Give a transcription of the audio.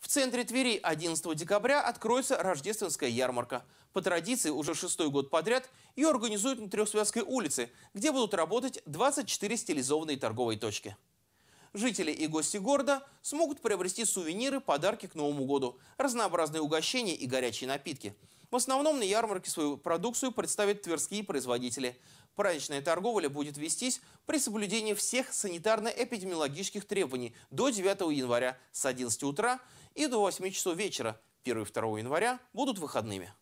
В центре Твери 11 декабря откроется рождественская ярмарка. По традиции, уже шестой год подряд ее организуют на Трехсвязской улице, где будут работать 24 стилизованные торговые точки. Жители и гости города смогут приобрести сувениры, подарки к Новому году, разнообразные угощения и горячие напитки – в основном на ярмарке свою продукцию представят тверские производители. Праздничная торговля будет вестись при соблюдении всех санитарно-эпидемиологических требований до 9 января с 11 утра и до 8 часов вечера. 1 и 2 января будут выходными.